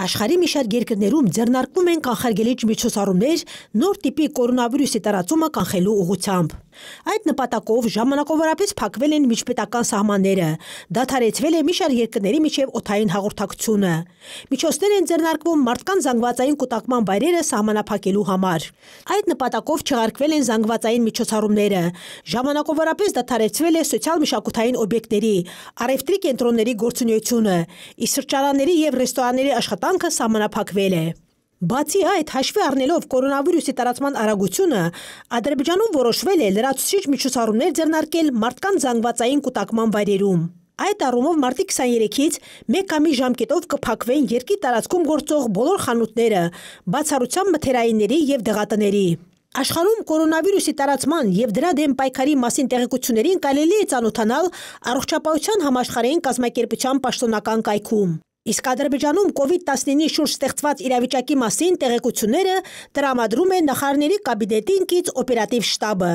Աշխարհի մի շարք երկրներում ձեռնարկվում են կանխարգելիչ միջոցառումներ նոր տիպի կորոնավիրուսի տարածումը կանխելու ուղղությամբ։ Այդ նպատակով ժամանակավորապես փակվել են միջպետական սահմանները, դադարեցվել է մի շարք երկրների միջև օթային հաղորդակցությունը։ Միջոցներ են ձեռնարկվում մարդկան զանգվածային կուտակման վայրերը սահմանափակելու համար։ Այդ նպատակով չեղարկվել են զանգվածային միջոցառումները, ժամանակավորապես դադարեցվել է սոցիալ մշակութային օբյեկտների, առևտրի կենտրոնների գործունեությունը, իսկ սրճարանների եւ ռեստորանների աշխատանքները աշխատանքը սահմանափակվել է։ Բացի այդ, հաշվի առնելով կորոնավիրուսի տարածման արագությունը, Ադրբեջանում որոշվել է լրացուցիչ միջոցառումներ ձեռնարկել մարդկանց զանգվածային կուտակման վայրերում։ Այդ առումով մարտի 23-ից մեկ կամի ժամկետով կփակվեն երկի տարածքում գործող բոլոր խանութները, բացառությամբ մթերայինների եւ դեղատների։ Աշխարհում կորոնավիրուսի տարածման եւ դրա դեմ պայքարի մասին տեղեկություններին կարելի է ծանոթանալ առողջապահության համաշխարհային կազմակերպության պաշտոնական կայքում։ Իսկ Ադրբեջանում COVID-19-ի շուրջ ստեղծված իրավիճակի մասին տեղեկությունները տրամադրում է նախարարների կաբինետին կից օպերատիվ շտաբը։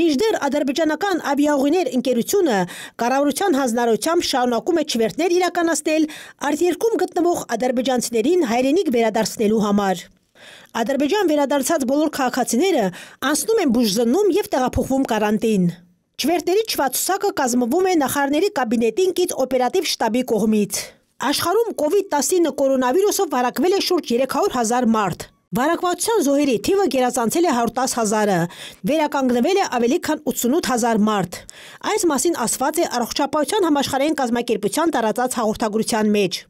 Մինչդեռ ադրբեջանական ավիաուղիներ ընկերությունը կառավարության հանձնարարությամբ շարունակում է չվերթներ իրականացնել արտերկրում գտնվող ադրբեջանցիներին հայրենիք վերադարձնելու համար։ Ադրբեջան վերադարձած բոլոր քաղաքացիները անցնում են բուժզննում եւ տեղափոխվում կարանտին։ Չվերթների չվացուցակը կազմվում է նախարարների կաբինետին կից օպերատիվ շտաբի կողմից։ Աշխարհում COVID-19 կորոնավիրուսով վարակվել է շուրջ 300.000 մարդ։ Վարակվածության զոհերի թիվը գերազանցել է 110.000-ը, վերականգնվել է ավելի քան 88.000 մարդ։ Այս մասին ասված է առողջապահության համաշխարհային կազմակերպության տարածած հաղորդագրության մեջ։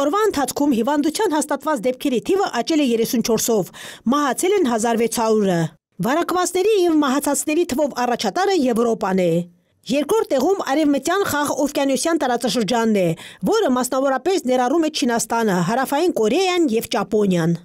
Օրվա ընթացքում հիվանդության հաստատված դեպքերի թիվը աճել է 34-ով, մահացել են 1600-ը։ Վարակվածների եւ մահացածների թվով առաջատարը Եվրոպան է։ եվ Երկրորդ տեղում արևմտյան խաղ Օվկիանոսյան տարածաշրջանն է, որը մասնավորապես ներառում է Չինաստանը, Հարավային Կորեան եւ Ճապոնիան։